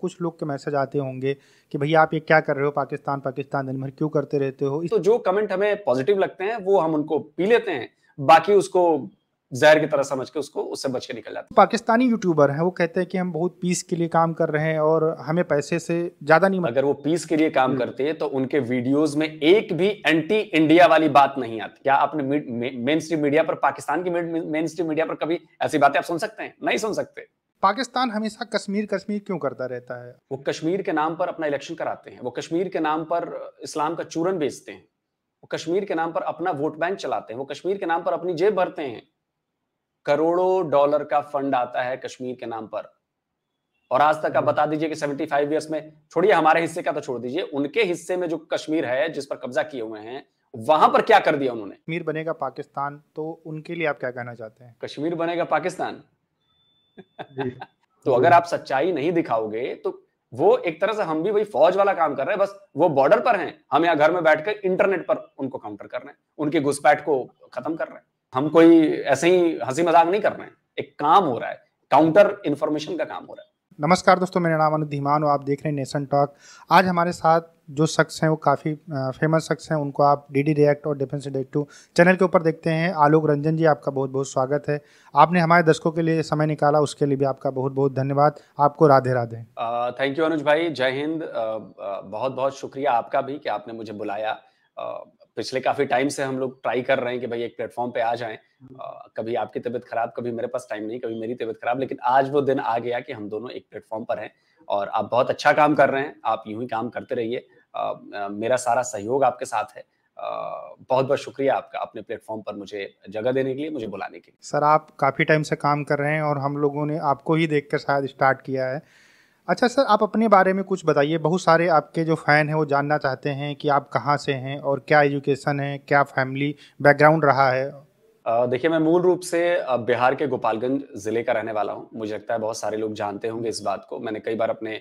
कुछ लोग के मैसेज आते होंगे कि भैया आप ये क्या कर रहे हो पाकिस्तान पाकिस्तान दिन भर क्यों करते रहते हो तो जो कमेंट हमें पॉजिटिव लगते हैं वो हम उनको पी लेते हैं बाकी उसको जहर की तरह समझ के उसको उससे बच के निकल जाते पाकिस्तानी यूट्यूबर हैं वो कहते हैं कि हम बहुत पीस के लिए काम कर रहे हैं और हमें पैसे से ज्यादा नहीं अगर वो पीस के लिए काम हम्म। करते हैं तो उनके वीडियोस में एक भी एंटी इंडिया वाली बात नहीं आती क्या आपने मेन स्ट्रीम मीडिया पर पाकिस्तान की मेन स्ट्रीम मीडिया पर कभी ऐसी बातें आप सुन सकते हैं नहीं सुन सकते पाकिस्तान हमेशा कश्मीर कश्मीर क्यों करता रहता है वो कश्मीर के नाम पर अपना इलेक्शन कराते हैं वो कश्मीर के नाम पर इस्लाम का चूरन बेचते हैं वो कश्मीर के नाम पर अपना वोट बैंक चलाते हैं वो कश्मीर के नाम पर अपनी जेब भरते हैं करोड़ों डॉलर का फंड आता है कश्मीर के नाम पर और आज तक आप बता दीजिए कि 75 ईयर्स में छोड़िए हमारे हिस्से का तो छोड़ दीजिए उनके हिस्से में जो कश्मीर है जिस पर कब्जा किए हुए हैं वहां पर क्या कर दिया उन्होंने कश्मीर बनेगा पाकिस्तान तो उनके लिए आप क्या कहना चाहते हैं कश्मीर बनेगा पाकिस्तान तो अगर आप सच्चाई नहीं दिखाओगे तो वो एक तरह से हम भी वही फौज वाला काम कर रहे हैं बस वो बॉर्डर पर हैं हम यहाँ घर में बैठकर इंटरनेट पर उनको काउंटर कर रहे हैं उनके घुसपैठ को खत्म कर रहे हैं हम कोई ऐसे ही हंसी मजाक नहीं कर रहे हैं एक काम हो रहा है काउंटर इंफॉर्मेशन का काम हो रहा है नमस्कार दोस्तों मेरा नाम अनुज धीमान और आप देख रहे हैं नेशन टॉक आज हमारे साथ जो शख्स हैं वो काफ़ी फेमस शख्स हैं उनको आप डी डी रिएक्ट और डिफेंस रिएक्ट टू चैनल के ऊपर देखते हैं आलोक रंजन जी आपका बहुत बहुत स्वागत है आपने हमारे दर्शकों के लिए समय निकाला उसके लिए भी आपका बहुत बहुत धन्यवाद आपको राधे राधे थैंक यू अनुज भाई जय हिंद बहुत बहुत शुक्रिया आपका भी कि आपने मुझे बुलाया पिछले काफी टाइम से हम लोग ट्राई कर रहे हैं कि भाई एक प्लेटफॉर्म पे आ जाए हम्म। कभी आपकी तबियत खराब कभी मेरे पास टाइम नहीं कभी मेरी तबियत खराब लेकिन आज वो दिन आ गया कि हम दोनों एक प्लेटफॉर्म पर हैं और आप बहुत अच्छा काम कर रहे हैं आप यूं ही काम करते रहिए मेरा सारा सहयोग आपके साथ है बहुत बहुत शुक्रिया आपका अपने प्लेटफॉर्म पर मुझे जगह देने के लिए मुझे बुलाने के लिए सर आप काफ़ी टाइम से काम कर रहे हैं और हम लोगों ने आपको ही देख कर शायद स्टार्ट किया है अच्छा सर आप अपने बारे में कुछ बताइए बहुत सारे आपके जो फ़ैन हैं वो जानना चाहते हैं कि आप कहाँ से हैं और क्या एजुकेशन है क्या फैमिली बैकग्राउंड रहा है देखिए मैं मूल रूप से बिहार के गोपालगंज ज़िले का रहने वाला हूँ मुझे लगता है बहुत सारे लोग जानते होंगे इस बात को मैंने कई बार अपने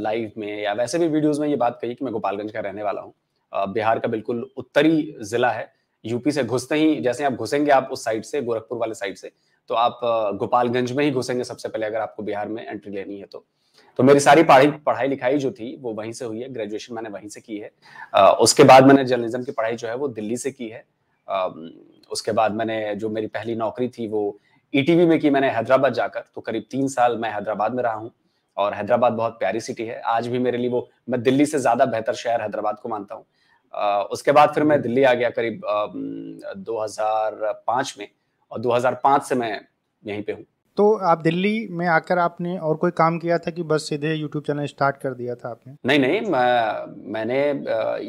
लाइव में या वैसे भी वीडियोज़ में ये बात कही कि मैं गोपालगंज का रहने वाला हूँ बिहार का बिल्कुल उत्तरी ज़िला है यूपी से घुसते ही जैसे आप घुसेंगे आप उस साइड से गोरखपुर वाले साइड से तो आप गोपालगंज में ही घुसेंगे सबसे पहले अगर आपको बिहार में एंट्री लेनी है तो तो मेरी सारी पढ़ाई पढ़ाई लिखाई जो थी वो वहीं से हुई है ग्रेजुएशन मैंने वहीं से की है उसके बाद मैंने जर्नलिज्म की पढ़ाई जो है वो दिल्ली से की है उसके बाद मैंने जो मेरी पहली नौकरी थी वो ईटीवी e में की मैंने हैदराबाद जाकर तो करीब तीन साल मैं हैदराबाद में रहा हूँ और हैदराबाद बहुत प्यारी सिटी है आज भी मेरे लिए वो मैं दिल्ली से ज़्यादा बेहतर शहर हैदराबाद को मानता हूँ उसके बाद फिर मैं दिल्ली आ गया करीब दो में और दो से मैं यहीं पे हूँ तो आप दिल्ली में आकर आपने और कोई काम किया था कि बस सीधे यूट्यूब चैनल स्टार्ट कर दिया था आपने नहीं नहीं मैं, मैंने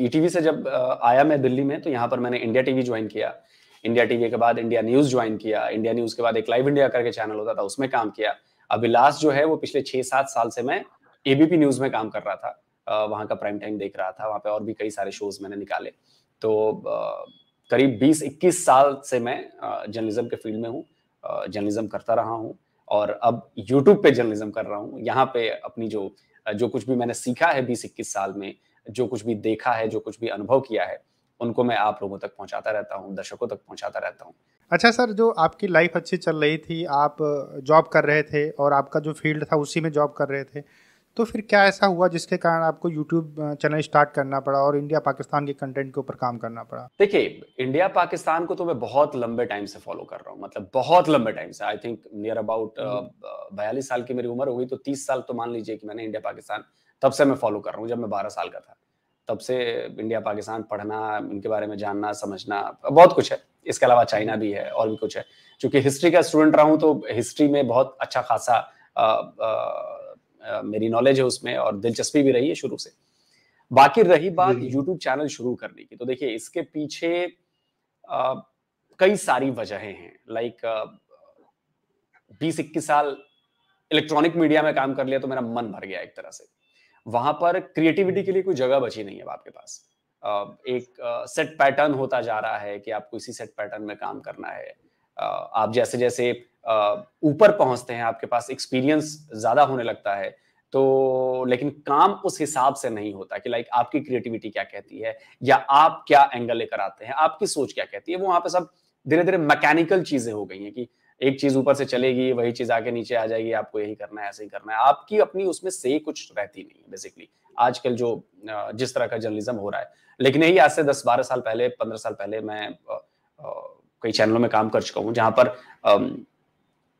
ईटीवी e से जब आया मैं दिल्ली में तो यहाँ पर मैंने इंडिया टीवी ज्वाइन किया इंडिया टीवी के बाद इंडिया न्यूज ज्वाइन किया इंडिया न्यूज के बाद एक लाइव इंडिया करके चैनल होता था उसमें काम किया अभिलाष जो है वो पिछले छह सात साल से मैं एबीपी न्यूज में काम कर रहा था वहाँ का प्राइम टाइम देख रहा था वहाँ पे और भी कई सारे शोज मैंने निकाले तो करीब बीस इक्कीस साल से मैं जर्नलिज्म के फील्ड में हूँ जर्नलिज्म करता रहा हूँ और अब यूट्यूब पे जर्नलिज्म कर रहा हूँ यहाँ पे अपनी जो जो कुछ भी मैंने सीखा है बीस इक्कीस साल में जो कुछ भी देखा है जो कुछ भी अनुभव किया है उनको मैं आप लोगों तक पहुँचाता रहता हूँ दर्शकों तक पहुँचाता रहता हूँ अच्छा सर जो आपकी लाइफ अच्छी चल रही थी आप जॉब कर रहे थे और आपका जो फील्ड था उसी में जॉब कर रहे थे तो फिर क्या ऐसा हुआ जिसके कारण आपको यूट्यूब चैनल स्टार्ट करना पड़ा और इंडिया पाकिस्तान के कंटेंट के ऊपर काम करना पड़ा देखिए इंडिया पाकिस्तान को तो मैं बहुत लंबे टाइम से फॉलो कर रहा हूँ मतलब बहुत लंबे टाइम से आई थिंक नियर अबाउट बयालीस साल की मेरी उम्र हो गई तो तीस साल तो मान लीजिए कि मैंने इंडिया पाकिस्तान तब से मैं फॉलो कर रहा हूँ जब मैं बारह साल का था तब से इंडिया पाकिस्तान पढ़ना उनके बारे में जानना समझना बहुत कुछ है इसके अलावा चाइना हम्म। भी है और भी कुछ है क्योंकि हिस्ट्री का स्टूडेंट रहा हूँ तो हिस्ट्री में बहुत अच्छा खासा मेरी नॉलेज है उसमें और दिलचस्पी भी रही है शुरू से बाकी रही बात हम्म। YouTube चैनल शुरू करने की तो देखिए इसके पीछे आ, कई सारी वजहें हैं लाइक बीस इक्कीस साल इलेक्ट्रॉनिक मीडिया में काम कर लिया तो मेरा मन भर गया एक तरह से वहां पर क्रिएटिविटी के लिए कोई जगह बची नहीं है आपके पास आ, एक सेट पैटर्न होता जा रहा है कि आपको इसी सेट पैटर्न में काम करना है आ, आप जैसे जैसे ऊपर पहुंचते हैं आपके पास एक्सपीरियंस ज्यादा होने लगता है तो लेकिन काम उस हिसाब से नहीं होता कि लाइक आपकी क्रिएटिविटी क्या कहती है या आप क्या एंगल लेकर आते हैं आपकी सोच क्या कहती है वो वहां पे सब धीरे धीरे मैकेनिकल चीजें हो गई हैं कि एक चीज ऊपर से चलेगी वही चीज आके नीचे आ जाएगी आपको यही करना है ऐसे ही करना है आपकी अपनी उसमें से कुछ रहती नहीं है बेसिकली आजकल जो जिस तरह का जर्नलिज्म हो रहा है लेकिन यही आज से दस बारह साल पहले पंद्रह साल पहले मैं कई चैनलों में काम कर चुका हूँ जहां पर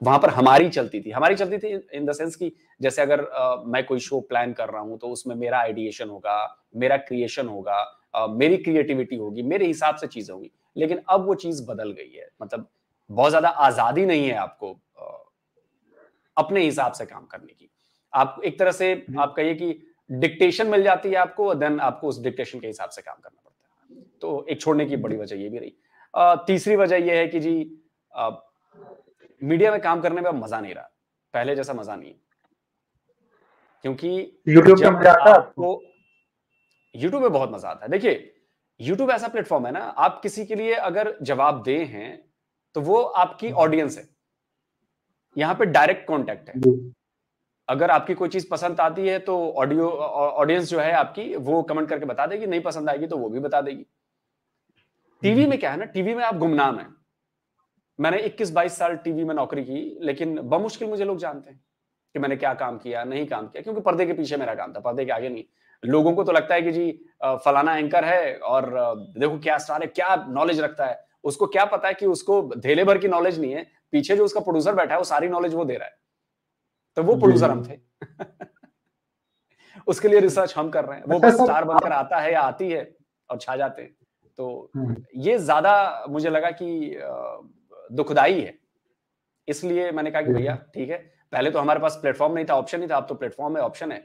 वहां पर हमारी चलती थी हमारी चलती थी इन द सेंस कि जैसे अगर आ, मैं कोई शो प्लान कर रहा हूं तो उसमें मेरा आइडिएशन होगा मेरा क्रिएशन होगा आ, मेरी क्रिएटिविटी होगी मेरे हिसाब से चीजें होगी लेकिन अब वो चीज बदल गई है मतलब बहुत ज्यादा आजादी नहीं है आपको आ, अपने हिसाब से काम करने की आप एक तरह से हम्म। आप कहिए कि डिक्टेशन मिल जाती है आपको देन आपको उस डिक्टेशन के हिसाब से काम करना पड़ता है तो एक छोड़ने की बड़ी वजह ये भी रही तीसरी वजह यह है कि जी मीडिया में काम करने में अब मजा नहीं रहा पहले जैसा मजा नहीं क्योंकि यूट्यूब में बहुत मजा आता है देखिए यूट्यूब ऐसा प्लेटफॉर्म है ना आप किसी के लिए अगर जवाब दे हैं तो वो आपकी ऑडियंस हाँ। है यहाँ पे डायरेक्ट कॉन्टेक्ट है अगर आपकी कोई चीज पसंद आती है तो ऑडियो ऑडियंस जो है आपकी वो कमेंट करके बता देगी नहीं पसंद आएगी तो वो भी बता देगी टीवी में क्या है ना टीवी में आप गुमनाम है मैंने 21-22 साल टीवी में नौकरी की लेकिन बमुश्किल मुझे लोग जानते हैं कि मैंने क्या काम किया नहीं काम किया क्योंकि पर्दे के पीछे मेरा काम था पर्दे के आगे नहीं लोगों को तो लगता है कि जी फलाना एंकर है और देखो क्या स्टार है क्या नॉलेज रखता है उसको क्या पता है कि उसको धेले भर की नॉलेज नहीं है पीछे जो उसका प्रोड्यूसर बैठा है वो सारी नॉलेज वो दे रहा है तो वो प्रोड्यूसर हम थे उसके लिए रिसर्च हम कर रहे हैं वो अच्छा, बस स्टार बनकर आता है या आती है और छा जाते हैं तो हम्म। ये ज्यादा मुझे लगा कि दुखदाई है इसलिए मैंने कहा कि हम्म। भैया ठीक है पहले तो हमारे पास प्लेटफॉर्म नहीं था ऑप्शन नहीं था अब तो प्लेटफॉर्म है ऑप्शन है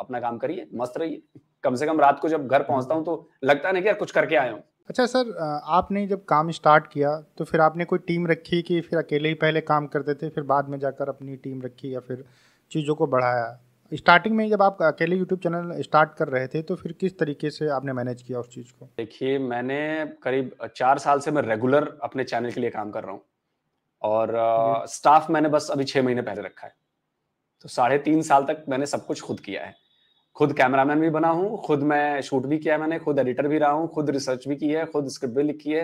अपना काम करिए मस्त रहिए कम से कम रात को जब घर पहुंचता हूँ तो लगता नहीं कि यार कुछ करके आया हूँ अच्छा सर आपने जब काम स्टार्ट किया तो फिर आपने कोई टीम रखी कि फिर अकेले ही पहले काम करते थे फिर बाद में जाकर अपनी टीम रखी या फिर चीज़ों को बढ़ाया स्टार्टिंग में जब आप अकेले यूट्यूब चैनल स्टार्ट कर रहे थे तो फिर किस तरीके से आपने मैनेज किया उस चीज़ को देखिए मैंने करीब चार साल से मैं रेगुलर अपने चैनल के लिए काम कर रहा हूँ और आ, स्टाफ मैंने बस अभी छः महीने पहले रखा है तो साढ़े तीन साल तक मैंने सब कुछ खुद किया है खुद कैमरामैन भी बना हूँ खुद मैं शूट भी किया है मैंने खुद एडिटर भी रहा हूँ खुद रिसर्च भी की है खुद स्क्रिप्ट भी लिखी है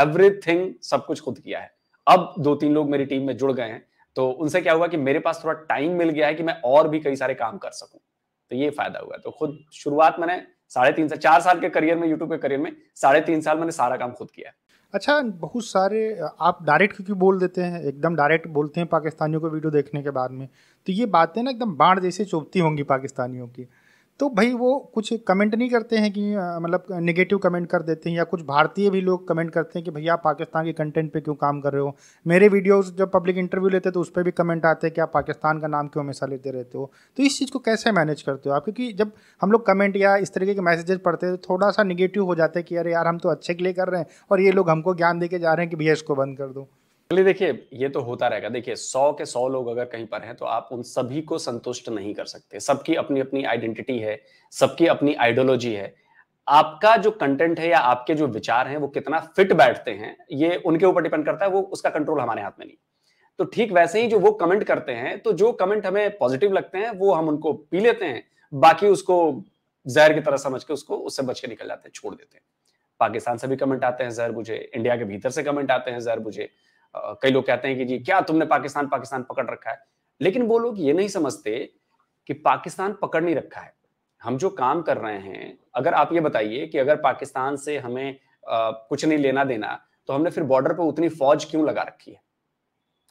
एवरीथिंग सब कुछ खुद किया है अब दो तीन लोग मेरी टीम में जुड़ गए हैं तो उनसे क्या हुआ कि मेरे पास थोड़ा टाइम मिल गया है कि मैं और भी कई सारे काम कर सकूं तो ये फायदा हुआ तो खुद शुरुआत मैंने साढ़े तीन साल चार साल के करियर में यूट्यूब के करियर में साढ़े तीन साल मैंने सारा काम खुद किया अच्छा बहुत सारे आप डायरेक्ट क्योंकि बोल देते हैं एकदम डायरेक्ट बोलते हैं पाकिस्तानियों को वीडियो देखने के बाद में तो ये बातें ना एकदम बाढ़ जैसे चुभती होंगी पाकिस्तानियों की तो भाई वो कुछ कमेंट नहीं करते हैं कि मतलब नेगेटिव कमेंट कर देते हैं या कुछ भारतीय भी लोग कमेंट करते हैं कि भैया पाकिस्तान के कंटेंट पे क्यों काम कर रहे हो मेरे वीडियोस जब पब्लिक इंटरव्यू लेते हैं तो उस पर भी कमेंट आते हैं कि आप पाकिस्तान का नाम क्यों हमेशा लेते रहते हो तो इस चीज़ को कैसे मैनेज करते हो आप क्योंकि जब हम लोग कमेंट या इस तरीके के मैसेजेस पढ़ते हैं तो थोड़ा सा निगेटिव हो जाता है कि अरे यार हम तो अच्छे के लिए कर रहे हैं और ये लोग हमको ज्ञान दे के जा रहे हैं कि भैया इसको बंद कर दो चलिए देखिए ये तो होता रहेगा देखिए सौ के सौ लोग अगर कहीं पर हैं तो आप उन सभी को संतुष्ट नहीं कर सकते सबकी अपनी अपनी आइडेंटिटी है सबकी अपनी आइडियोलॉजी है आपका जो कंटेंट है या आपके जो विचार हैं वो कितना फिट बैठते हैं ये उनके ऊपर डिपेंड करता है वो उसका कंट्रोल हमारे हाथ में नहीं तो ठीक वैसे ही जो वो कमेंट करते हैं तो जो कमेंट हमें पॉजिटिव लगते हैं वो हम उनको पी लेते हैं बाकी उसको जहर की तरह समझ के उसको उससे बच के निकल जाते हैं छोड़ देते हैं पाकिस्तान से भी कमेंट आते हैं जहर मुझे इंडिया के भीतर से कमेंट आते हैं जहर मुझे कई लोग कहते हैं कि जी क्या तुमने पाकिस्तान पाकिस्तान पकड़ रखा है लेकिन वो लोग ये नहीं समझते कि पाकिस्तान पकड़ नहीं रखा है हम जो काम कर रहे हैं अगर आप ये बताइए कि अगर पाकिस्तान से हमें आ, कुछ नहीं लेना देना तो हमने फिर बॉर्डर पर उतनी फौज क्यों लगा रखी है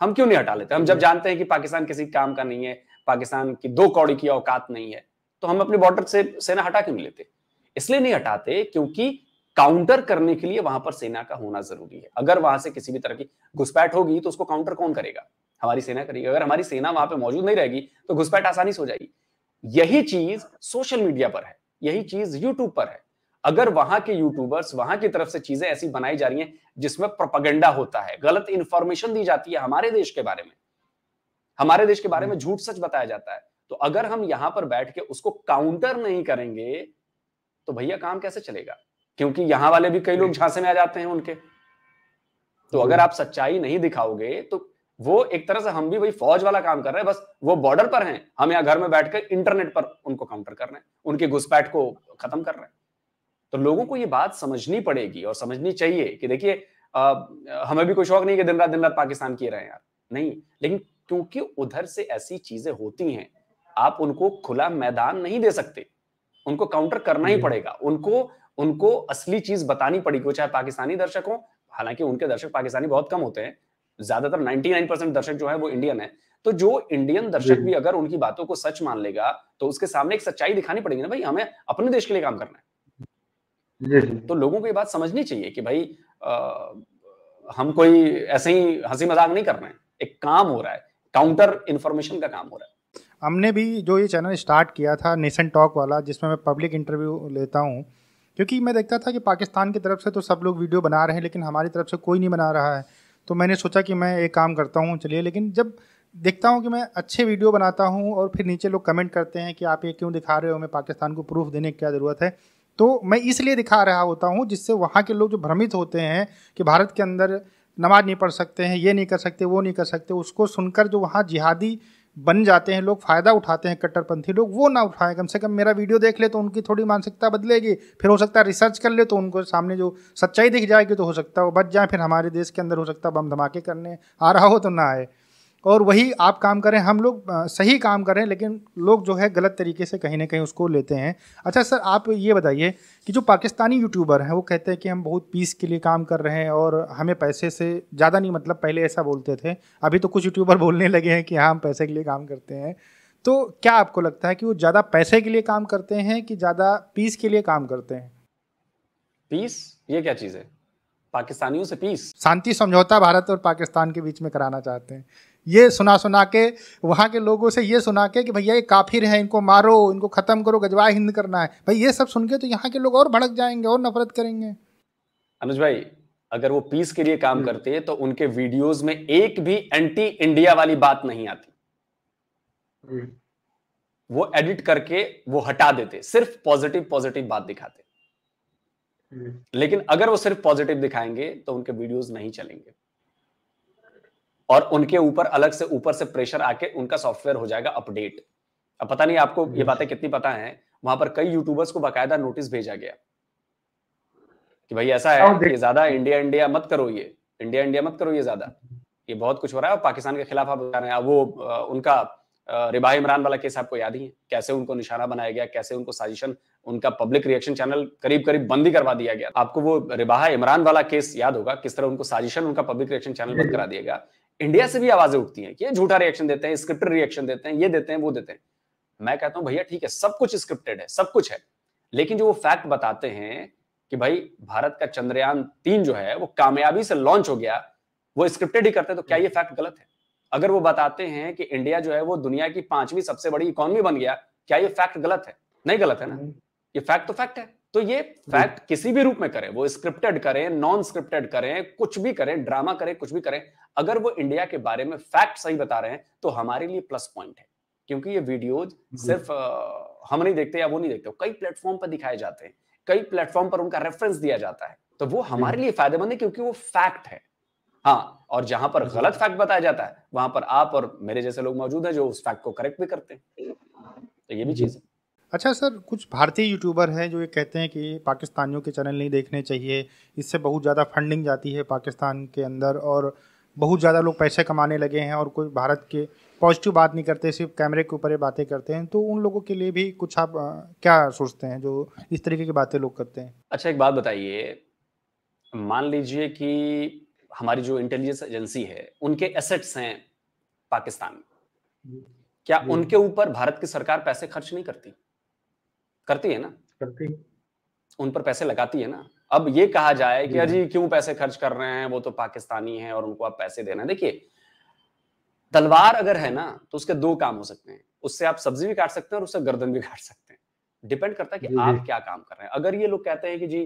हम क्यों नहीं हटा लेते हम जब हम्म। जानते हैं कि पाकिस्तान किसी काम का नहीं है पाकिस्तान की दो कौड़ी की औकात नहीं है तो हम अपने बॉर्डर से सेना हटा क्यों नहीं लेते इसलिए नहीं हटाते क्योंकि काउंटर करने के लिए वहां पर सेना का होना जरूरी है अगर वहां से किसी भी तरह की घुसपैठ होगी तो उसको काउंटर कौन करेगा हमारी सेना करेगी अगर हमारी सेना वहां पर मौजूद नहीं रहेगी तो घुसपैठ आसानी से हो जाएगी यही चीज सोशल मीडिया पर है यही चीज यूट्यूब पर है अगर वहां के यूट्यूबर्स वहां की तरफ से चीजें ऐसी बनाई जा रही हैं जिसमें प्रोपगेंडा होता है गलत इंफॉर्मेशन दी जाती है हमारे देश के बारे में हमारे देश के बारे में झूठ सच बताया जाता है तो अगर हम यहां पर बैठ के उसको काउंटर नहीं करेंगे तो भैया काम कैसे चलेगा क्योंकि यहां वाले भी कई लोग झांसे में आ जाते हैं उनके तो हम्म। अगर आप सच्चाई नहीं दिखाओगे तो वो एक तरह से हम भी वही फौज वाला काम कर रहे हैं बस वो बॉर्डर पर हैं हम यहाँ घर में बैठकर इंटरनेट पर उनको काउंटर कर रहे हैं उनके घुसपैठ को खत्म कर रहे हैं तो लोगों को ये बात समझनी पड़ेगी और समझनी चाहिए कि देखिए हमें भी कोई शौक नहीं कि दिन रात दिन रात पाकिस्तान किए रहे हैं यार नहीं लेकिन क्योंकि उधर से ऐसी चीजें होती हैं आप उनको खुला मैदान नहीं दे सकते उनको काउंटर करना ही पड़ेगा उनको उनको असली चीज बतानी पड़ेगी चाहे पाकिस्तानी दर्शक हो हालांकि उनके दर्शक पाकिस्तानी बहुत कम होते हैं ज्यादातर 99% दर्शक जो है वो इंडियन है तो जो इंडियन दर्शक भी अगर उनकी बातों को सच मान लेगा तो उसके सामने एक सच्चाई दिखानी पड़ेगी ना भाई हमें अपने देश के लिए काम करना है तो लोगों को ये बात समझनी चाहिए कि भाई आ, हम कोई ऐसे ही हंसी मजाक नहीं कर रहे हैं एक काम हो रहा है काउंटर इन्फॉर्मेशन का काम हो रहा है हमने भी जो ये चैनल स्टार्ट किया था नेशन टॉक वाला जिसमें मैं पब्लिक इंटरव्यू लेता हूँ क्योंकि मैं देखता था कि पाकिस्तान की तरफ से तो सब लोग वीडियो बना रहे हैं लेकिन हमारी तरफ से कोई नहीं बना रहा है तो मैंने सोचा कि मैं एक काम करता हूँ चलिए लेकिन जब देखता हूँ कि मैं अच्छे वीडियो बनाता हूँ और फिर नीचे लोग कमेंट करते हैं कि आप ये क्यों दिखा रहे हो हमें पाकिस्तान को प्रूफ देने की क्या ज़रूरत है तो मैं इसलिए दिखा रहा होता हूँ जिससे वहाँ के लोग जो भ्रमित होते हैं कि भारत के अंदर नमाज नहीं पढ़ सकते हैं ये नहीं कर सकते वो नहीं कर सकते उसको सुनकर जो वहाँ जिहादी बन जाते हैं लोग फ़ायदा उठाते हैं कट्टरपंथी लोग वो ना उठाएं कम से कम मेरा वीडियो देख ले तो उनकी थोड़ी मानसिकता बदलेगी फिर हो सकता है रिसर्च कर ले तो उनको सामने जो सच्चाई दिख जाएगी तो हो सकता है वो बच जाए फिर हमारे देश के अंदर हो सकता है बम धमाके करने आ रहा हो तो ना आए और वही आप काम करें हम लोग सही काम करें लेकिन लोग जो है गलत तरीके से कहीं ना कहीं उसको लेते हैं अच्छा सर आप ये बताइए कि जो पाकिस्तानी यूट्यूबर हैं वो कहते हैं कि हम बहुत पीस के लिए काम कर रहे हैं और हमें पैसे से ज़्यादा नहीं मतलब पहले ऐसा बोलते थे अभी तो कुछ यूट्यूबर बोलने लगे हैं कि हाँ हम पैसे के लिए काम करते हैं तो क्या आपको लगता है कि वो ज़्यादा पैसे के लिए काम करते हैं कि ज़्यादा पीस के लिए काम करते हैं पीस ये क्या चीज़ है पाकिस्तानियों से पीस शांति समझौता भारत और पाकिस्तान के बीच में कराना चाहते हैं ये सुना सुना के वहाँ के लोगों से ये सुना के कि भैया ये काफिर हैं इनको मारो इनको ख़त्म करो गजवा हिंद करना है भाई ये सब सुन के तो यहाँ के लोग और भड़क जाएंगे और नफरत करेंगे अनुज भाई अगर वो पीस के लिए काम हम्म। करते हैं तो उनके वीडियोस में एक भी एंटी इंडिया वाली बात नहीं आती हम्म। वो एडिट करके वो हटा देते सिर्फ पॉजिटिव पॉजिटिव बात दिखाते हम्म। लेकिन अगर वो सिर्फ पॉजिटिव दिखाएंगे तो उनके वीडियोस नहीं चलेंगे और उनके ऊपर अलग से ऊपर से प्रेशर आके उनका सॉफ्टवेयर हो जाएगा अपडेट अब पता नहीं आपको ये बातें कितनी पता है वहां पर कई यूट्यूबर्स को बाकायदा नोटिस भेजा गया कि भाई ऐसा है कि ज्यादा इंडिया इंडिया मत करो ये इंडिया इंडिया मत करो ये ज्यादा ये बहुत कुछ हो रहा है और पाकिस्तान के खिलाफ आप बता रहे हैं वो उनका रिबा इमरान वाला केस आपको याद ही है कैसे उनको निशाना बनाया गया कैसे उनको साजिशन उनका पब्लिक रिएक्शन चैनल करीब करीब बंद ही करवा दिया गया आपको वो रिबाह इमरान वाला केस याद होगा किस तरह उनको साजिशन उनका पब्लिक रिएक्शन चैनल बंद करा दिया गया इंडिया से भी आवाजें उठती हैं कि ये झूठा रिएक्शन देते हैं स्क्रिप्टेड रिएक्शन देते हैं ये देते हैं वो देते हैं मैं कहता हूं भैया ठीक है सब कुछ स्क्रिप्टेड है सब कुछ है लेकिन जो वो फैक्ट बताते हैं कि भाई भारत का चंद्रयान तीन जो है वो कामयाबी से लॉन्च हो गया वो स्क्रिप्टेड ही करते हैं तो क्या ये फैक्ट गलत है अगर वो बताते हैं कि इंडिया जो है वो दुनिया की पांचवी सबसे बड़ी इकोनॉमी बन गया क्या ये फैक्ट गलत है नहीं गलत है ना ये फैक्ट तो फैक्ट है तो ये फैक्ट किसी भी रूप में करें वो स्क्रिप्टेड करें नॉन स्क्रिप्टेड करें कुछ भी करें ड्रामा करें कुछ भी करें अगर वो इंडिया के बारे में फैक्ट सही बता रहे हैं तो हमारे लिए प्लस पॉइंट है क्योंकि ये वीडियोज सिर्फ हम नहीं देखते या वो नहीं देखते कई प्लेटफॉर्म पर दिखाए जाते हैं कई प्लेटफॉर्म पर उनका रेफरेंस दिया जाता है तो वो हमारे लिए फायदेमंद है क्योंकि वो फैक्ट है हाँ और जहां पर गलत फैक्ट बताया जाता है वहां पर आप और मेरे जैसे लोग मौजूद हैं जो उस फैक्ट को करेक्ट भी करते हैं तो ये भी चीज़ है अच्छा सर कुछ भारतीय यूट्यूबर हैं जो ये कहते हैं कि पाकिस्तानियों के चैनल नहीं देखने चाहिए इससे बहुत ज़्यादा फंडिंग जाती है पाकिस्तान के अंदर और बहुत ज़्यादा लोग पैसे कमाने लगे हैं और कोई भारत के पॉजिटिव बात नहीं करते सिर्फ कैमरे के ऊपर ही बातें करते हैं तो उन लोगों के लिए भी कुछ आप क्या सोचते हैं जो इस तरीके की बातें लोग करते हैं अच्छा एक बात बताइए मान लीजिए कि हमारी जो इंटेलिजेंस एजेंसी है उनके एसेट्स हैं पाकिस्तान में क्या उनके ऊपर भारत की सरकार पैसे खर्च नहीं करती करती है ना करती उन पर पैसे लगाती है ना अब ये कहा जाए कि अजी क्यों पैसे खर्च कर रहे हैं वो तो पाकिस्तानी है और उनको आप पैसे देना देखिए तलवार अगर है ना तो उसके दो काम हो सकते हैं उससे आप सब्जी भी काट सकते हैं और उससे गर्दन भी काट सकते हैं डिपेंड करता है कि आप क्या काम कर रहे हैं अगर ये लोग कहते हैं कि जी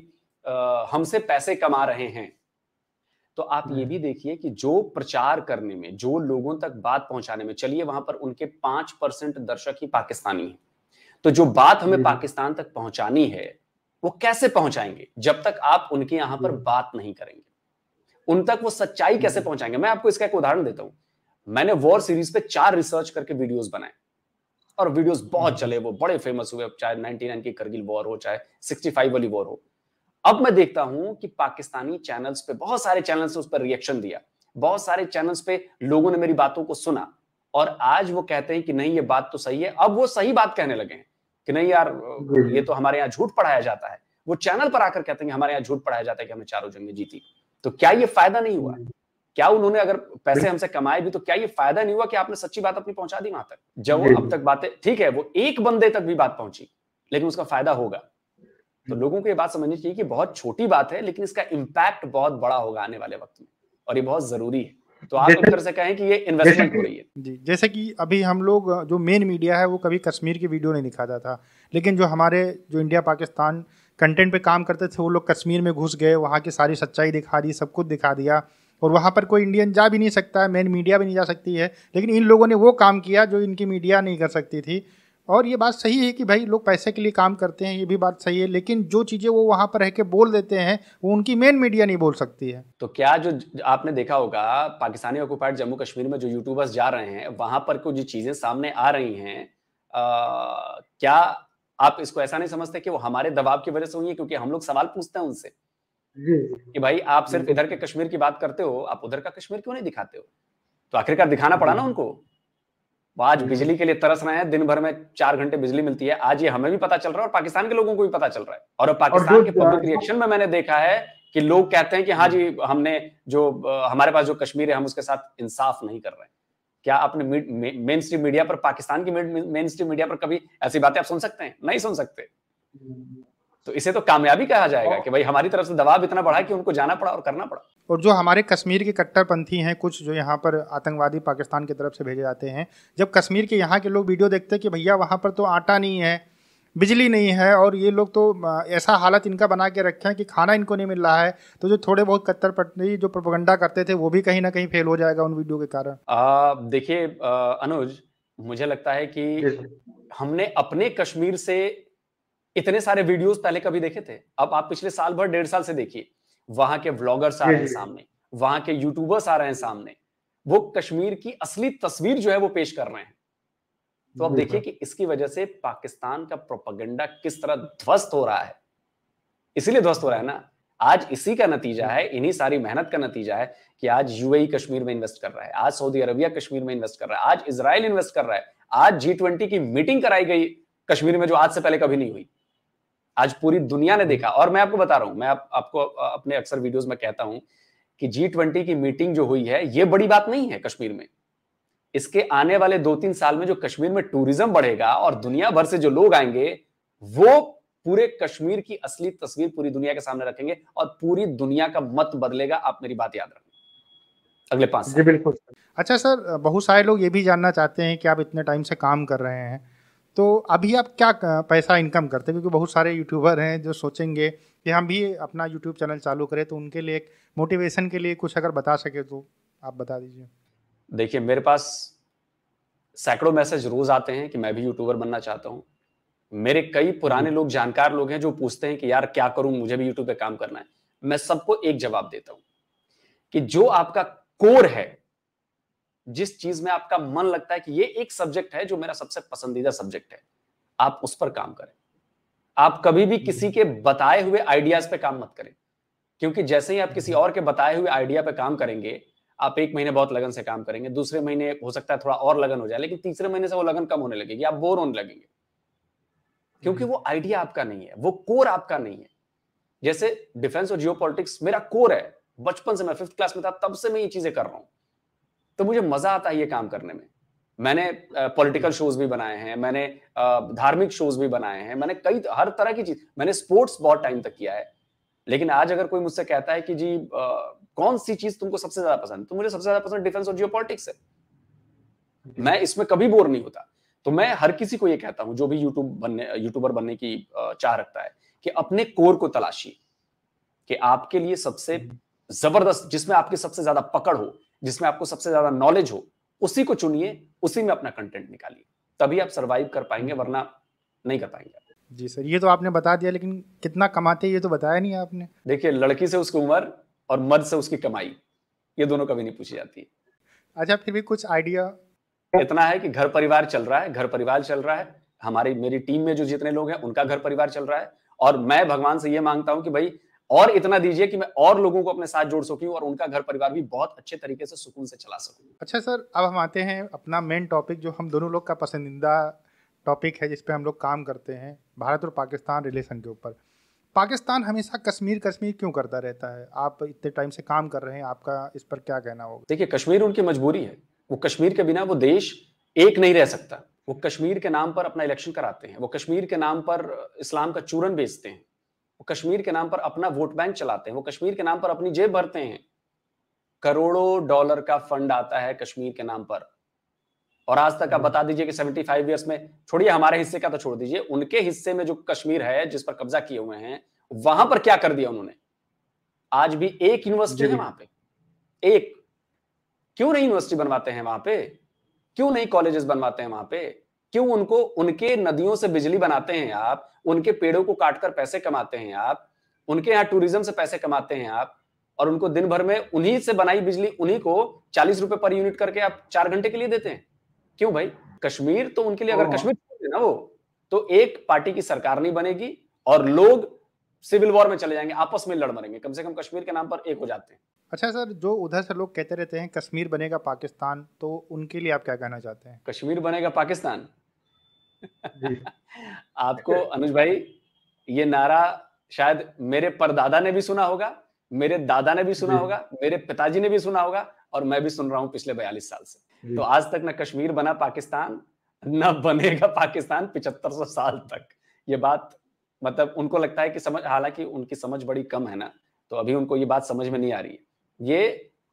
हमसे पैसे कमा रहे हैं तो आप ये हाँ। भी देखिए कि जो प्रचार करने में जो लोगों तक बात पहुंचाने में चलिए वहां पर उनके पांच परसेंट दर्शक ही पाकिस्तानी है तो जो बात हमें पाकिस्तान तक पहुंचानी है वो कैसे पहुंचाएंगे जब तक आप उनके यहां पर हम्म। बात नहीं करेंगे उन तक वो सच्चाई कैसे हम्म। पहुंचाएंगे मैं आपको इसका एक उदाहरण देता हूं मैंने वॉर सीरीज पे चार रिसर्च करके वीडियोस बनाए और वीडियोस बहुत हम्म। चले वो बड़े फेमस हुए चाहे 99 की करगिल वॉर हो चाहे 65 वाली वॉर हो अब मैं देखता हूं कि पाकिस्तानी चैनल्स पे बहुत सारे चैनल्स ने उस पर रिएक्शन दिया बहुत सारे चैनल्स पे लोगों ने मेरी बातों को सुना और आज वो कहते हैं कि नहीं ये बात तो सही है अब वो सही बात कहने लगे हैं कि नहीं यार ये तो हमारे यहाँ झूठ पढ़ाया जाता है वो चैनल पर आकर कहते हैं हमारे यहाँ झूठ पढ़ाया जाता है कि हमने चारों जंगे जीती तो क्या ये फायदा नहीं हुआ क्या उन्होंने अगर पैसे हमसे कमाए भी तो क्या ये फायदा नहीं हुआ कि आपने सच्ची बात अपनी पहुंचा दी वहां तक जब वो अब तक बातें ठीक है वो एक बंदे तक भी बात पहुंची लेकिन उसका फायदा होगा तो लोगों को ये बात समझनी चाहिए कि बहुत छोटी बात है लेकिन इसका इम्पैक्ट बहुत बड़ा होगा आने वाले वक्त में और ये बहुत जरूरी है तो आप एक तरह से कहें कि ये इन्वेस्टमेंट हो रही है जी जैसे कि अभी हम लोग जो मेन मीडिया है वो कभी कश्मीर की वीडियो नहीं दिखाता था लेकिन जो हमारे जो इंडिया पाकिस्तान कंटेंट पे काम करते थे वो लोग कश्मीर में घुस गए वहाँ की सारी सच्चाई दिखा दी सब कुछ दिखा दिया और वहाँ पर कोई इंडियन जा भी नहीं सकता है मेन मीडिया भी नहीं जा सकती है लेकिन इन लोगों ने वो काम किया जो इनकी मीडिया नहीं कर सकती थी और ये बात सही है कि भाई लोग पैसे के लिए काम करते हैं ये भी बात सही है लेकिन जो चीज़ें वो वहाँ पर रह के बोल देते हैं वो उनकी मेन मीडिया नहीं बोल सकती है तो क्या जो आपने देखा होगा पाकिस्तानी ऑक्यूपाइड जम्मू कश्मीर में जो यूट्यूबर्स जा रहे हैं वहाँ पर कुछ जो चीज़ें सामने आ रही हैं क्या आप इसको ऐसा नहीं समझते कि वो हमारे दबाव की वजह से हुई है क्योंकि हम लोग सवाल पूछते हैं उनसे कि भाई आप सिर्फ इधर के कश्मीर की बात करते हो आप उधर का कश्मीर क्यों नहीं दिखाते हो तो आखिरकार दिखाना पड़ा ना उनको आज हम्म। बिजली के लिए तरस रहे हैं दिन भर में चार घंटे बिजली मिलती है आज ये हमें भी पता चल रहा है और पाकिस्तान के लोगों को भी पता चल रहा है और पाकिस्तान के पब्लिक रिएक्शन में मैंने देखा है कि लोग कहते हैं कि हाँ जी हमने जो हमारे पास जो कश्मीर है हम उसके साथ इंसाफ नहीं कर रहे हैं क्या आपने मेन स्ट्रीम मीडिया पर पाकिस्तान की मेन स्ट्रीम मीडिया पर कभी ऐसी बातें आप सुन सकते हैं नहीं सुन सकते हम्म। तो इसे तो कामयाबी कहा जाएगा कि भाई हमारी तरफ से दबाव इतना बढ़ा कि उनको जाना पड़ा और करना पड़ा और जो हमारे कश्मीर के कट्टरपंथी हैं कुछ जो यहाँ पर आतंकवादी पाकिस्तान की तरफ से भेजे जाते हैं जब कश्मीर के यहाँ के लोग वीडियो देखते हैं कि भैया वहाँ पर तो आटा नहीं है बिजली नहीं है और ये लोग तो ऐसा हालत इनका बना के रखे हैं कि खाना इनको नहीं मिल रहा है तो जो थोड़े बहुत कत्तर पटनी जो प्रोपगंडा करते थे वो भी कहीं ना कहीं फेल हो जाएगा उन वीडियो के कारण देखिए अनुज मुझे लगता है कि हमने अपने कश्मीर से इतने सारे वीडियोस पहले कभी देखे थे अब आप पिछले साल भर डेढ़ साल से देखिए वहां के व्लॉगर्स आ रहे हैं सामने वहां के यूट्यूबर्स आ रहे हैं सामने वो कश्मीर की असली तस्वीर जो है वो पेश कर रहे हैं तो आप देखिए कि इसकी वजह से पाकिस्तान का प्रोपगेंडा किस तरह ध्वस्त हो रहा है इसीलिए ध्वस्त हो रहा है ना आज इसी का नतीजा है इन्हीं सारी मेहनत का नतीजा है कि आज यूएई e कश्मीर में इन्वेस्ट कर रहा है आज सऊदी अरबिया कश्मीर में इन्वेस्ट कर रहा है आज इसराइल इन्वेस्ट कर रहा है आज जी की मीटिंग कराई गई कश्मीर में जो आज से पहले कभी नहीं हुई आज पूरी दुनिया ने देखा और मैं आपको बता रहा हूं मैं आप, आपको अपने अक्सर वीडियोस में कहता हूं कि जी ट्वेंटी की मीटिंग जो हुई है ये बड़ी बात नहीं है कश्मीर में इसके आने वाले दो तीन साल में जो कश्मीर में टूरिज्म बढ़ेगा और दुनिया भर से जो लोग आएंगे वो पूरे कश्मीर की असली तस्वीर पूरी दुनिया के सामने रखेंगे और पूरी दुनिया का मत बदलेगा आप मेरी बात याद रखें अगले पांच जी बिल्कुल अच्छा सर बहुत सारे लोग ये भी जानना चाहते हैं कि आप इतने टाइम से काम कर रहे हैं तो अभी आप क्या पैसा इनकम करते हैं क्योंकि बहुत सारे यूट्यूबर हैं जो सोचेंगे कि हम भी अपना यूट्यूब चैनल चालू करें तो उनके लिए एक मोटिवेशन के लिए कुछ अगर बता सके तो आप बता दीजिए देखिए मेरे पास सैकड़ों मैसेज रोज आते हैं कि मैं भी यूट्यूबर बनना चाहता हूँ मेरे कई पुराने हम्म। लोग जानकार लोग हैं जो पूछते हैं कि यार क्या करूं मुझे भी यूट्यूब पे काम करना है मैं सबको एक जवाब देता हूं कि जो आपका कोर है जिस चीज में आपका मन लगता है कि ये एक सब्जेक्ट है जो मेरा सबसे पसंदीदा सब्जेक्ट है आप उस पर काम करें आप कभी भी किसी हम्म। के बताए हुए आइडियाज पे काम मत करें क्योंकि जैसे ही आप किसी हम्म। और के बताए हुए आइडिया पे काम करेंगे आप एक महीने बहुत लगन से काम करेंगे दूसरे महीने हो सकता है थोड़ा और लगन हो जाए लेकिन तीसरे महीने से वो लगन कम होने लगेगी आप बोर होने लगेंगे क्योंकि हम्म। वो आइडिया आपका नहीं है वो कोर आपका नहीं है जैसे डिफेंस और जियो मेरा कोर है बचपन से मैं फिफ्थ क्लास में था तब से मैं ये चीजें कर रहा हूं तो मुझे मजा आता है ये काम करने में मैंने पॉलिटिकल शोज भी बनाए हैं मैंने धार्मिक शोज भी बनाए हैं मैंने कई हर तरह की चीज मैंने स्पोर्ट्स बहुत टाइम तक किया है लेकिन आज अगर कोई मुझसे कहता है कि जी आ, कौन सी चीज तुमको सबसे ज्यादा पसंद तो मुझे सबसे ज्यादा पसंद डिफेंस और जियो है मैं इसमें कभी बोर नहीं होता तो मैं हर किसी को ये कहता हूं जो भी यूट्यूब बनने यूट्यूबर बनने की चाह रखता है कि अपने कोर को तलाशिए कि आपके लिए सबसे हम्म। जबरदस्त जिसमें आपकी सबसे ज्यादा पकड़ हो जिसमें आपको सबसे ज्यादा नॉलेज हो उसी को चुनिए उसी में अपना कंटेंट निकालिए तभी आप सर्वाइव कर पाएंगे वरना नहीं कर पाएंगे जी सर ये तो आपने बता दिया लेकिन कितना कमाते हैं ये तो बताया नहीं आपने देखिए लड़की से उसकी उम्र और मर्द से उसकी कमाई ये दोनों कभी नहीं पूछी जाती है अच्छा फिर भी कुछ आइडिया इतना है कि घर परिवार चल रहा है घर परिवार चल रहा है हमारी मेरी टीम में जो जितने लोग हैं उनका घर परिवार चल रहा है और मैं भगवान से ये मांगता हूँ कि भाई और इतना दीजिए कि मैं और लोगों को अपने साथ जोड़ सकूं और उनका घर परिवार भी बहुत अच्छे तरीके से सुकून से चला सकूं अच्छा सर अब हम आते हैं अपना मेन टॉपिक जो हम दोनों लोग का पसंदीदा टॉपिक है जिस पे हम लोग काम करते हैं भारत और पाकिस्तान रिलेशन के ऊपर पाकिस्तान हमेशा कश्मीर कश्मीर क्यों करता रहता है आप इतने टाइम से काम कर रहे हैं आपका इस पर क्या कहना होगा देखिए कश्मीर उनकी मजबूरी है वो कश्मीर के बिना वो देश एक नहीं रह सकता वो कश्मीर के नाम पर अपना इलेक्शन कराते हैं वो कश्मीर के नाम पर इस्लाम का चूरन बेचते हैं वो कश्मीर के नाम पर अपना वोट बैंक चलाते हैं वो कश्मीर के नाम पर अपनी जेब भरते हैं करोड़ों डॉलर का फंड आता है कश्मीर के नाम पर और आज तक आप हम्म। बता दीजिए कि 75 फाइव ईयर्स में छोड़िए हमारे हिस्से का तो छोड़ दीजिए उनके हिस्से में जो कश्मीर है जिस पर कब्जा किए हुए हैं वहां पर क्या कर दिया उन्होंने आज भी एक यूनिवर्सिटी है वहां पे एक क्यों नहीं यूनिवर्सिटी बनवाते हैं वहां पे क्यों नहीं कॉलेजेस बनवाते हैं वहां पे क्यों उनको उनके नदियों से बिजली बनाते हैं आप उनके पेड़ों को काटकर पैसे कमाते हैं आप उनके यहाँ टूरिज्म से पैसे कमाते हैं आप और उनको दिन भर में उन्हीं से बनाई बिजली उन्हीं को चालीस रुपए पर यूनिट करके आप चार घंटे के लिए देते हैं क्यों भाई कश्मीर तो उनके लिए अगर कश्मीर ना वो तो एक पार्टी की सरकार नहीं बनेगी और लोग सिविल वॉर में चले जाएंगे आपस में लड़ मरेंगे कम से कम कश्मीर के नाम पर एक हो जाते हैं अच्छा सर जो उधर से लोग कहते रहते हैं कश्मीर बनेगा पाकिस्तान तो उनके लिए आप क्या कहना चाहते हैं कश्मीर बनेगा पाकिस्तान आपको अनुज भाई ये नारा शायद मेरे परदादा ने भी सुना होगा मेरे दादा ने भी सुना होगा मेरे पिताजी ने भी सुना होगा और मैं भी सुन रहा हूं पिछले बयालीस साल से तो आज तक न कश्मीर बना पाकिस्तान न बनेगा पाकिस्तान पिछहत्तर सौ साल तक ये बात मतलब उनको लगता है कि समझ हालांकि उनकी समझ बड़ी कम है ना तो अभी उनको ये बात समझ में नहीं आ रही है ये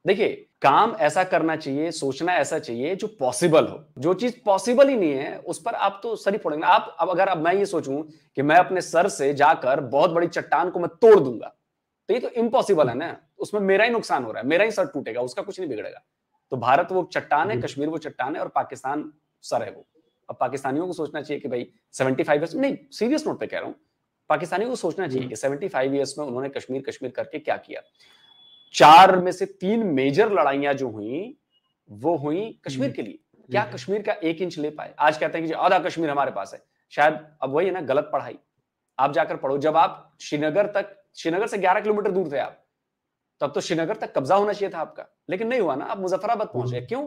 देखिए काम ऐसा करना चाहिए सोचना ऐसा चाहिए जो पॉसिबल हो जो चीज पॉसिबल ही नहीं है उस पर आप तो सर ही पड़ेंगे आप अब अगर अब मैं ये सोचूं कि मैं अपने सर से जाकर बहुत बड़ी चट्टान को मैं तोड़ दूंगा तो ये तो इम्पॉसिबल है ना उसमें मेरा ही नुकसान हो रहा है मेरा ही सर टूटेगा उसका कुछ नहीं बिगड़ेगा तो भारत वो चट्टान है कश्मीर वो चट्टान है और पाकिस्तान सर है वो अब पाकिस्तानियों को सोचना चाहिए कि भाई सेवेंटी फाइव ईयर्स नहीं सीरियस नोट पे कह रहा हूँ पाकिस्तानियों को सोचना चाहिए कि सेवेंटी फाइव ईयर्स में उन्होंने कश्मीर कश्मीर करके क्या किया चार में से तीन मेजर लड़ाइयां जो हुई वो हुई हम्म। कश्मीर के लिए हम्म। क्या कश्मीर का एक इंच ले पाए आज कहते हैं कि आधा कश्मीर हमारे पास है शायद अब वही है ना गलत पढ़ाई आप जाकर पढ़ो जब आप श्रीनगर तक श्रीनगर से 11 किलोमीटर दूर थे आप तब तो श्रीनगर तक कब्जा होना चाहिए था आपका लेकिन नहीं हुआ ना आप मुजफ्फराबाद पहुंच गए हम्म। क्यों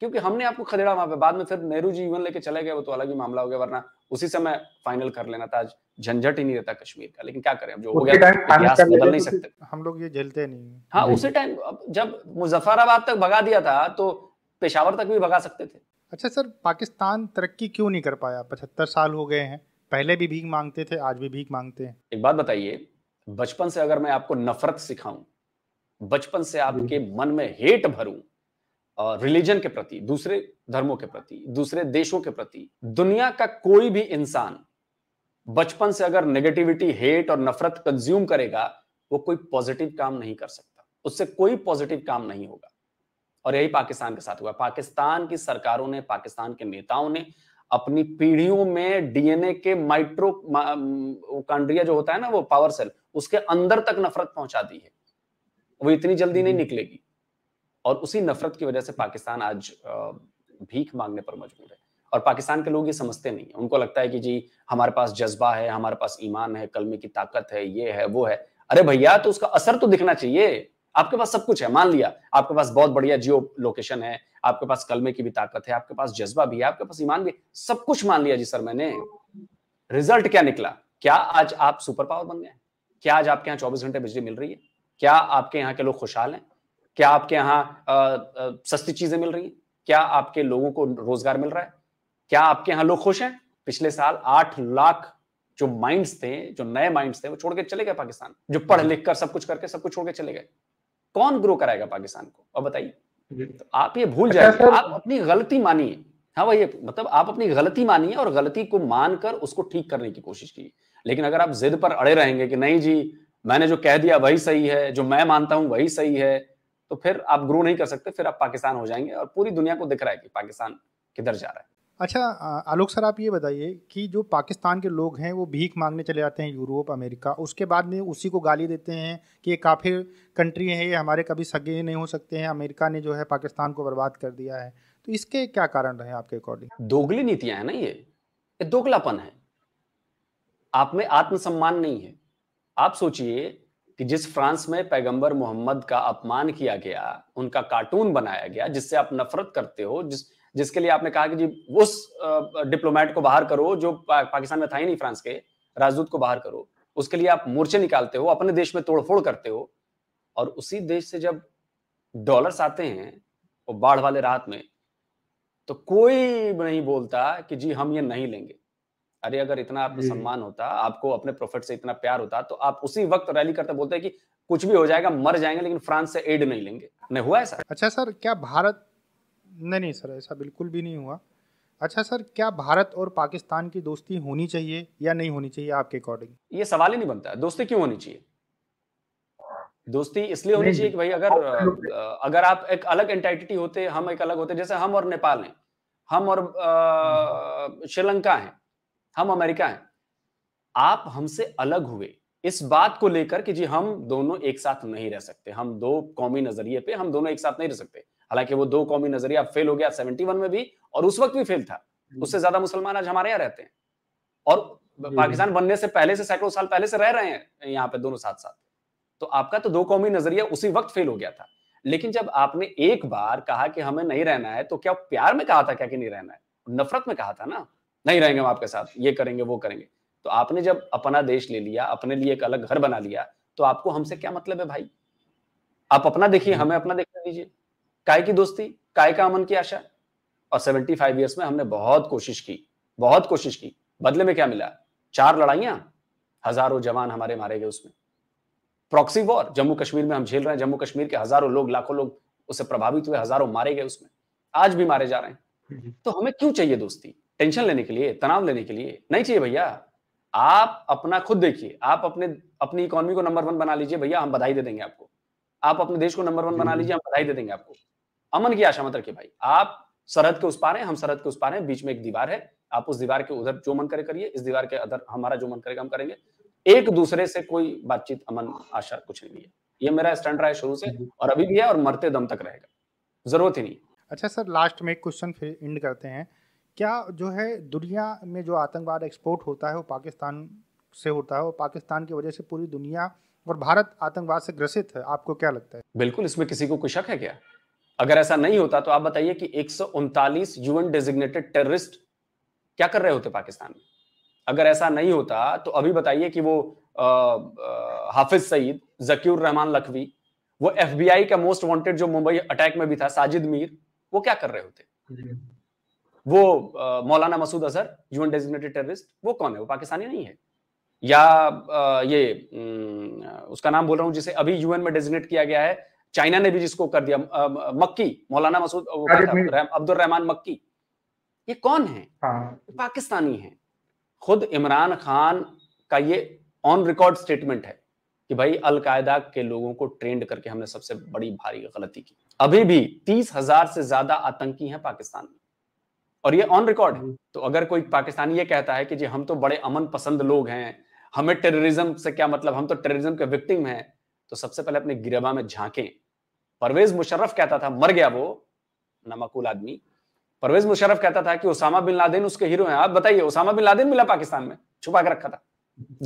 क्योंकि हमने आपको खदेड़ा वहां पे बाद में फिर नेहरू जी यूएन लेके चले गए वो तो अलग ही मामला हो गया वरना उसी समय फाइनल कर लेना था आज झंझट ही नहीं रहता कश्मीर का लेकिन क्या करें अब जो हो गया इतिहास बदल नहीं तो सकते हम लोग ये झेलते नहीं हाँ उसी टाइम जब मुजफ्फराबाद तक भगा दिया था तो पेशावर तक भी भगा सकते थे अच्छा सर पाकिस्तान तरक्की क्यों नहीं कर पाया पचहत्तर साल हो गए हैं पहले भी भीख मांगते थे आज भी भीख मांगते हैं एक बात बताइए बचपन से अगर मैं आपको नफरत सिखाऊं बचपन से आपके मन में हेट भरूं रिलीजन के प्रति दूसरे धर्मों के प्रति दूसरे देशों के प्रति दुनिया का कोई भी इंसान बचपन से अगर नेगेटिविटी हेट और नफरत कंज्यूम करेगा वो कोई पॉजिटिव काम नहीं कर सकता उससे कोई पॉजिटिव काम नहीं होगा और यही पाकिस्तान के साथ हुआ पाकिस्तान की सरकारों ने पाकिस्तान के नेताओं ने अपनी पीढ़ियों में डीएनए के माइट्रो कांड्रिया जो होता है ना वो पावर सेल उसके अंदर तक नफरत पहुंचा दी है वो इतनी जल्दी नहीं हम्म। निकलेगी और उसी नफरत की वजह से पाकिस्तान आज भीख मांगने पर मजबूर है और पाकिस्तान के लोग ये समझते नहीं उनको लगता है कि जी हमारे पास जज्बा है हमारे पास ईमान है कलमे की ताकत है ये है वो है अरे भैया तो उसका असर तो दिखना चाहिए आपके पास सब कुछ है मान लिया आपके पास बहुत बढ़िया जियो लोकेशन है आपके पास कलमे की भी ताकत है आपके पास जज्बा भी है आपके पास ईमान भी सब कुछ मान लिया जी सर मैंने रिजल्ट क्या निकला क्या आज आप सुपर पावर बन गए क्या आज आपके यहाँ चौबीस घंटे बिजली मिल रही है क्या आपके यहाँ के लोग खुशहाल हैं क्या आपके यहाँ सस्ती चीजें मिल रही हैं क्या आपके लोगों को रोजगार मिल रहा है क्या आपके यहाँ लोग खुश हैं पिछले साल आठ लाख जो माइंड्स थे जो नए माइंड्स थे वो छोड़ के चले गए पाकिस्तान जो पढ़ लिख कर सब कुछ करके सब कुछ छोड़ के चले गए कौन ग्रो कराएगा पाकिस्तान को अब बताइए तो आप ये भूल अच्छा, जाए आप अपनी गलती मानिए हाँ भाई मतलब आप अपनी गलती मानिए और गलती को मानकर उसको ठीक करने की कोशिश की लेकिन अगर आप जिद पर अड़े रहेंगे कि नहीं जी मैंने जो कह दिया वही सही है जो मैं मानता हूं वही सही है तो फिर आप ग्रो नहीं कर सकते फिर आप पाकिस्तान हो जाएंगे और पूरी दुनिया को दिख रहा है कि पाकिस्तान किधर जा रहा है अच्छा आलोक सर आप ये बताइए कि जो पाकिस्तान के लोग हैं वो भीख मांगने चले जाते हैं यूरोप अमेरिका उसके बाद में उसी को गाली देते हैं कि ये काफी कंट्री है ये हमारे कभी सगे नहीं हो सकते हैं अमेरिका ने जो है पाकिस्तान को बर्बाद कर दिया है तो इसके क्या कारण रहे आपके अकॉर्डिंग दोगली नीतियाँ हैं ना ये दोगलापन है आप में आत्मसम्मान नहीं है आप सोचिए कि जिस फ्रांस में पैगंबर मोहम्मद का अपमान किया गया उनका कार्टून बनाया गया जिससे आप नफरत करते हो जिस जिसके लिए आपने कहा कि जी उस डिप्लोमेट को बाहर करो जो पा, पाकिस्तान में था ही नहीं फ्रांस के राजदूत को बाहर करो उसके लिए आप मोर्चे निकालते हो अपने देश में तोड़फोड़ करते हो और उसी देश से जब डॉलर्स आते हैं बाढ़ वाले राहत में तो कोई नहीं बोलता कि जी हम ये नहीं लेंगे अरे अगर इतना आप सम्मान होता आपको अपने प्रोफेट से इतना प्यार होता तो आप उसी वक्त रैली करते बोलते हैं कि कुछ भी हो जाएगा मर जाएंगे लेकिन फ्रांस से एड नहीं लेंगे नहीं हुआ ऐसा अच्छा सर क्या भारत नहीं नहीं सर ऐसा बिल्कुल भी नहीं हुआ अच्छा सर क्या भारत और पाकिस्तान की दोस्ती होनी चाहिए या नहीं होनी चाहिए आपके अकॉर्डिंग ये सवाल ही नहीं बनता दोस्ती क्यों होनी चाहिए दोस्ती इसलिए होनी चाहिए कि भाई अगर अगर आप एक अलग एंटाइटिटी होते हम एक अलग होते जैसे हम और नेपाल हैं हम और श्रीलंका हैं हम अमेरिका हैं आप हमसे अलग हुए इस बात को लेकर कि जी हम दोनों एक साथ नहीं रह सकते हम दो कौमी नजरिए पे हम दोनों एक साथ नहीं रह सकते हालांकि वो दो कौमी नजरिया फेल हो गया सेवेंटी में भी और उस वक्त भी फेल था हम्म। उससे ज्यादा मुसलमान आज हमारे यहाँ रहते हैं और हम्म। पाकिस्तान बनने से पहले से सैकड़ों साल पहले से रह रहे हैं यहाँ पे दोनों साथ साथ तो आपका तो दो कौमी नजरिया उसी वक्त फेल हो गया था लेकिन जब आपने एक बार कहा कि हमें नहीं रहना है तो क्या प्यार में कहा था क्या कि नहीं रहना है नफरत में कहा था ना नहीं रहेंगे हम आपके साथ ये करेंगे वो करेंगे तो आपने जब अपना देश ले लिया अपने लिए एक अलग घर बना लिया तो आपको हमसे क्या मतलब है भाई आप अपना देखिए हम्म। हमें अपना देखने दीजिए काय की दोस्ती काय का अमन की आशा और 75 इयर्स में हमने बहुत कोशिश की बहुत कोशिश की बदले में क्या मिला चार लड़ाइयां हजारों जवान हमारे मारे गए उसमें प्रॉक्सी वॉर जम्मू कश्मीर में हम झेल रहे हैं जम्मू कश्मीर के हजारों लोग लाखों लोग उससे प्रभावित हुए हजारों मारे गए उसमें आज भी मारे जा रहे हैं हम्म। तो हमें क्यों चाहिए दोस्ती टेंशन लेने के लिए तनाव लेने के लिए नहीं चाहिए भैया आप अपना खुद देखिए आप अपने अपनी इकोनॉमी को नंबर वन बना लीजिए भैया हम बधाई दे देंगे आपको आप अपने देश को नंबर वन बना हम्म। लीजिए हम बधाई दे देंगे आपको अमन की आशा मत रखिए भाई आप सरहद के उस पार हैं हम सरहद के उस पार हैं बीच में एक दीवार है आप उस दीवार के उधर जो मन करे करिए इस दीवार के अधर हमारा जो मन करेगा हम करेंगे एक दूसरे से कोई बातचीत अमन आशा कुछ नहीं है ये मेरा स्टैंड रहा है शुरू से हम्म। और अभी भी है और मरते दम तक रहेगा जरूरत ही नहीं अच्छा सर लास्ट में एक क्वेश्चन फिर एंड करते हैं क्या जो है दुनिया में जो आतंकवाद एक्सपोर्ट होता है वो पाकिस्तान से होता है और पाकिस्तान की वजह से पूरी दुनिया और भारत आतंकवाद से ग्रसित है आपको क्या लगता है बिल्कुल इसमें किसी को कोई शक है क्या अगर ऐसा नहीं होता तो आप बताइए कि एक यूएन डेजिग्नेटेड टेररिस्ट क्या कर रहे होते पाकिस्तान में अगर ऐसा नहीं होता तो अभी बताइए कि वो आ, आ, हाफिज सईद जकीर रहमान लखवी वो एफबीआई का मोस्ट वांटेड जो मुंबई अटैक में भी था साजिद मीर वो क्या कर रहे होते वो मौलाना Masood Azhar UN designated terrorist वो कौन है वो पाकिस्तानी नहीं है या ये उसका नाम बोल रहा हूँ जिसे अभी यूएन में डेजिग्नेट किया गया है चाइना ने भी जिसको कर दिया मक्की मौलाना मसूद अब्दुल रहमान मक्की ये कौन है हाँ। पाकिस्तानी है खुद इमरान खान का ये ऑन रिकॉर्ड स्टेटमेंट है कि भाई अलकायदा के लोगों को ट्रेंड करके हमने सबसे बड़ी भारी गलती की अभी भी तीस हजार से ज्यादा आतंकी हैं पाकिस्तान में और ये ऑन रिकॉर्ड है तो अगर कोई पाकिस्तानी ये कहता है कि जी हम तो बड़े अमन पसंद लोग हैं हमें टेररिज्म से क्या मतलब हम तो टेररिज्म के विक्टिम हैं तो सबसे पहले अपने गिरबा में झांके परवेज मुशर्रफ कहता था मर गया वो नमकुल आदमी परवेज मुशर्रफ कहता था कि ओसामा बिन लादेन उसके हीरो हैं आप बताइए ओसामा बिन लादेन मिला पाकिस्तान में छुपा के रखा था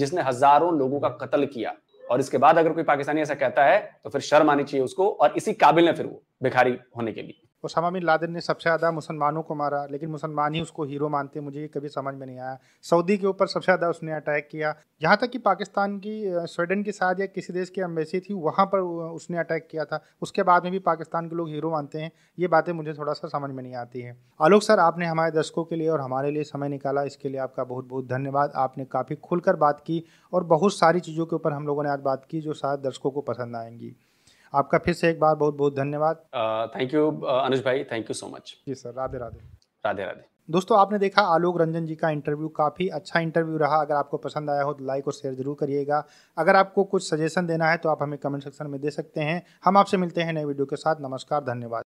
जिसने हजारों लोगों का कत्ल किया और इसके बाद अगर कोई पाकिस्तानी ऐसा कहता है तो फिर शर्म आनी चाहिए उसको और इसी काबिल है फिर वो भिखारी होने के लिए ओसामा बिन लादेन ने सबसे ज़्यादा मुसलमानों को मारा लेकिन मुसलमान ही उसको हीरो मानते मुझे ये कभी समझ में नहीं आया सऊदी के ऊपर सबसे ज़्यादा उसने अटैक किया यहाँ तक कि पाकिस्तान की स्वीडन के साथ या किसी देश की एम्बेसी थी वहाँ पर उसने अटैक किया था उसके बाद में भी पाकिस्तान के लोग हीरो मानते हैं ये बातें मुझे थोड़ा सा समझ में नहीं आती हैं आलोक सर आपने हमारे दर्शकों के लिए और हमारे लिए समय निकाला इसके लिए आपका बहुत बहुत धन्यवाद आपने काफ़ी खुलकर बात की और बहुत सारी चीज़ों के ऊपर हम लोगों ने आज बात की जो शायद दर्शकों को पसंद आएंगी आपका फिर से एक बार बहुत बहुत धन्यवाद थैंक यू अनुज भाई थैंक यू सो मच जी सर राधे राधे राधे राधे दोस्तों आपने देखा आलोक रंजन जी का इंटरव्यू काफ़ी अच्छा इंटरव्यू रहा अगर आपको पसंद आया हो तो लाइक और शेयर जरूर करिएगा अगर आपको कुछ सजेशन देना है तो आप हमें कमेंट सेक्शन में दे सकते हैं हम आपसे मिलते हैं नए वीडियो के साथ नमस्कार धन्यवाद